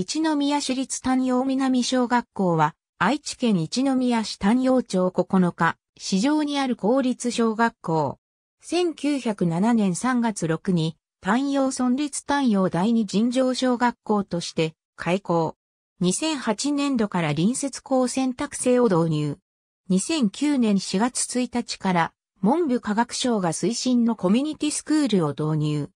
一宮市立丹陽南小学校は、愛知県一宮市丹陽町9日、市場にある公立小学校。1907年3月6に、丹陽村立丹陽第二尋常小学校として開校。2008年度から隣接校選択制を導入。2009年4月1日から文部科学省が推進のコミュニティスクールを導入。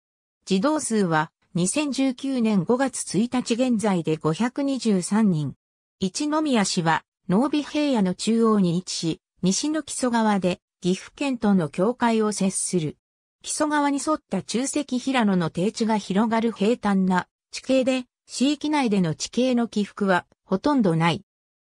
児童数は2019年5月1日現在で523人。一宮市は、濃尾平野の中央に位置し、西の木曽川で、岐阜県との境界を接する。木曽川に沿った中石平野の低地が広がる平坦な地形で、市域内での地形の起伏はほとんどない。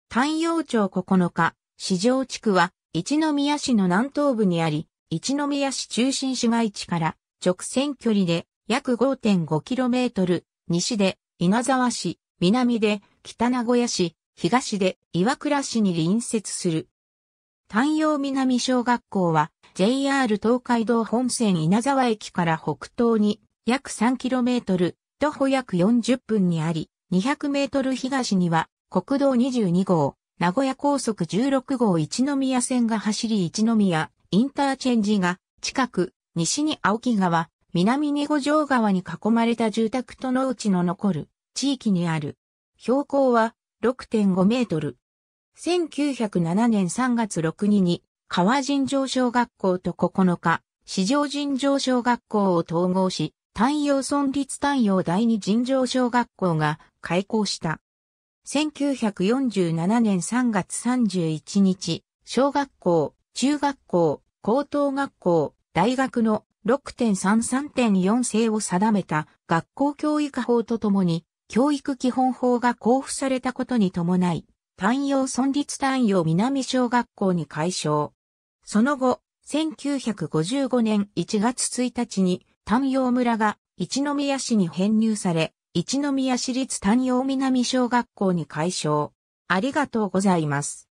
太陽町9日、市場地区は一宮市の南東部にあり、一宮市中心市街地から直線距離で約 5.5km 西で稲沢市、南で北名古屋市、東で岩倉市に隣接する。丹陽南小学校は JR 東海道本線稲沢駅から北東に約 3km、徒歩約40分にあり、200メートル東には国道22号、名古屋高速16号一宮線が走り一宮インターチェンジが近く、西に青木川、南二五条川に囲まれた住宅と農地の残る地域にある。標高は6.5メートル。1907年3月6日に川尋常小学校と9日、市場尋常小学校を統合し、太陽村立太陽第二尋常小学校が開校した。1947年3月31日、小学校、中学校、高等学校、大学の6.33.4制を定めた学校教育法とともに、教育基本法が交付されたことに伴い、単陽村立単陽南小学校に改称。その後、1955年1月1日に、単陽村が一宮市に編入され、一宮市立単陽南小学校に改称。ありがとうございます。